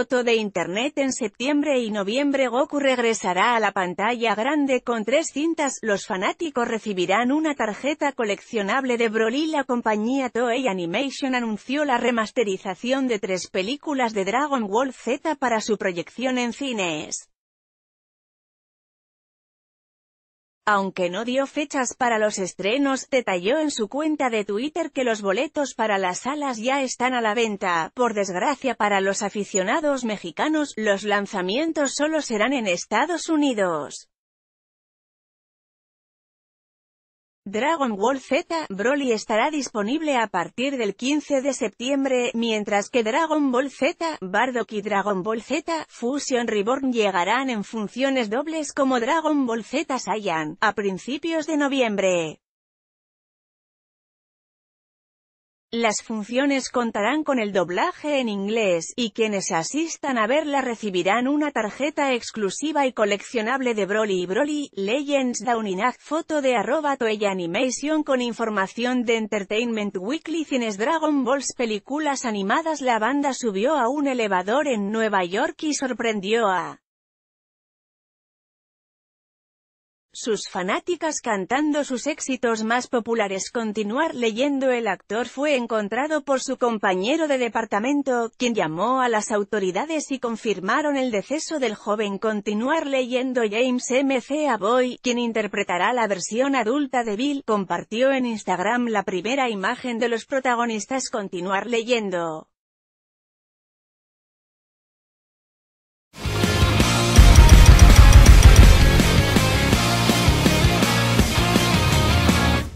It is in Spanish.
foto de Internet en septiembre y noviembre Goku regresará a la pantalla grande con tres cintas, los fanáticos recibirán una tarjeta coleccionable de Broly La compañía Toei Animation anunció la remasterización de tres películas de Dragon Ball Z para su proyección en cines. Aunque no dio fechas para los estrenos, detalló en su cuenta de Twitter que los boletos para las salas ya están a la venta. Por desgracia para los aficionados mexicanos, los lanzamientos solo serán en Estados Unidos. Dragon Ball Z Broly estará disponible a partir del 15 de septiembre, mientras que Dragon Ball Z Bardock y Dragon Ball Z Fusion Reborn llegarán en funciones dobles como Dragon Ball Z Saiyan, a principios de noviembre. Las funciones contarán con el doblaje en inglés, y quienes asistan a verla recibirán una tarjeta exclusiva y coleccionable de Broly y Broly, Legends Down in a foto de arroba Animation con información de Entertainment Weekly Cines Dragon Balls películas animadas La banda subió a un elevador en Nueva York y sorprendió a sus fanáticas cantando sus éxitos más populares. Continuar leyendo El actor fue encontrado por su compañero de departamento, quien llamó a las autoridades y confirmaron el deceso del joven. Continuar leyendo James M.C. Aboy, quien interpretará la versión adulta de Bill, compartió en Instagram la primera imagen de los protagonistas. Continuar leyendo.